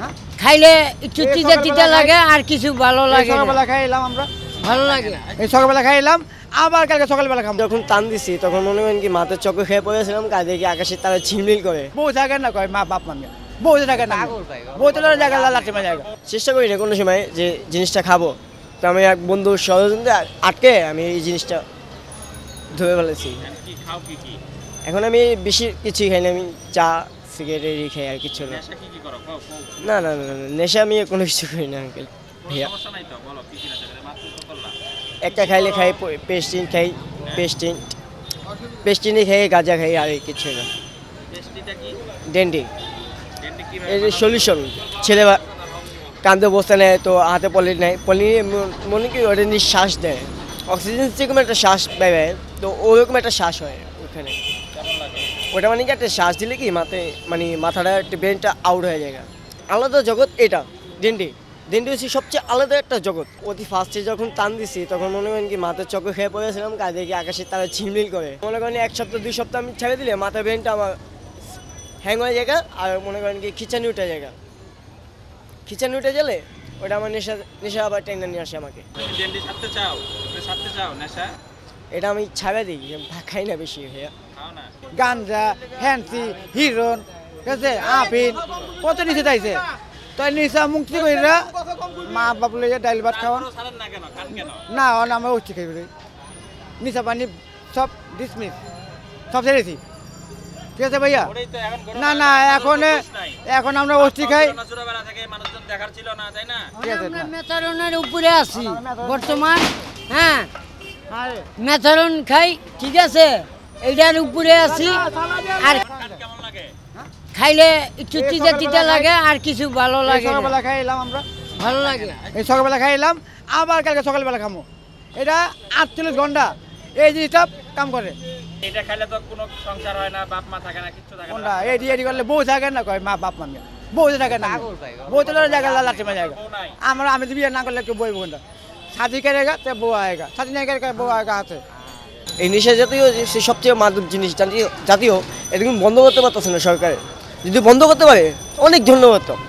হ্যাঁ? খাইলে একটু তিতে লাগে আর কিছু ভালো লাগে সকালবেলা এলাম আমরা ভালো লাগে এই সকালবেলা এলাম আবার কালকে সকালবেলা খাম যখন টান দিছি তখন মনে হয় কি মাথার চক্র খেয়ে পড়েছিলাম কাজে কি আকাশে তারা ঝিমিল করে বউ থাকে না কয় মা বাপ মানে বউ থাকে না বউ তো জায়গা লাঠি চেষ্টা করি না কোনো সময় যে জিনিসটা খাবো তো আমি এক বন্ধু ষড়যন্ত্রে আটকে আমি এই জিনিসটা ধুয়ে ফেলেছি এখন আমি বেশি কিছুই খাই না আমি চা সিগারেটই খাই আর কিছু না না না না নেশা আমি কোনো কিছু করি না আঙ্কেল ভাইয়া একটা খাইলে খাই পেস্টিং খাই পেস্টিং হ্যাঁ। পেস্টিনি খাই গাঁজা খাই আর কিছু না ডেন্ডিং এর সলিউশন ছেলে কান্দে বসতে নেয় তো হাতে পলি নেয় পলি মনে কি ওটা নিয়ে শ্বাস দেয় অক্সিজেন যেরকম একটা শ্বাস বেড়ায় তো ওরকম একটা শ্বাস হয় ওখানে ওটা মানে কি একটা শ্বাস দিলে কি মাথায় মানে মাথাটা একটা ব্রেনটা আউট হয়ে যায় আলাদা জগৎ এটা ডেন্ডি ডেন্ডি হচ্ছে সবচেয়ে আলাদা একটা জগৎ অতি ফার্স্টে যখন টান দিছি তখন মনে করেন কি মাথার চক্র খেয়ে পড়েছিলাম কাজে কি আকাশে তারা ঝিমিল করে মনে করেন এক সপ্তাহ দুই সপ্তাহ আমি ছেড়ে দিলে মাথা ব্রেনটা আমার হ্যাং হয়ে যায় আর মনে করেন কি খিচানি উঠে যায় খিচানি উঠে গেলে ওটা আমার নেশা নেশা আবার টেন্ডা নিয়ে আসে আমাকে চাও এটা আমি ছাড়া দিই খাই না বেশি ভাইয়া গাঞ্জা হ্যান্সি হিরন ঠিক আছে আফিন কত নিচে চাইছে তাই নিচা মুক্তি কইরা মা বাপ লইয়া ডাইল ভাত খাওয়ান না অন আমরা উচিত খাইব নিচা পানি সব ডিসমিস সব ছেড়েছি ঠিক আছে ভাইয়া না না এখন এখন আমরা অস্থি খাই মেথারণের উপরে আছি বর্তমান হ্যাঁ মেথারণ খাই ঠিক আছে এইটার উপরে আছি আর খাইলে চুটিতে তিতা লাগে আর কিছু ভালো লাগে সকালবেলা এলাম আমরা ভালো লাগে এই সকালবেলা এলাম আবার কালকে সকালবেলা খামো এটা আটচল্লিশ ঘন্টা এই জিনিসটা কাম করে এটা খাইলে তো করলে বউ থাকে না কয় মা বাপ মা বউ থাকে না বউ তো জায়গা লাঠি মা আমরা আমি বিয়ে না করলে কেউ বই বোন সাথী কেরেগা তো বউ আয়েগা সাথী না কেরেগা বউ আয়েগা হাতে এই নেশা জাতীয় সে সবচেয়ে মাদক জিনিস জাতীয় জাতীয় এটা কিন্তু বন্ধ করতে পারতেছে না সরকারের যদি বন্ধ করতে পারে অনেক ধন্যবাদ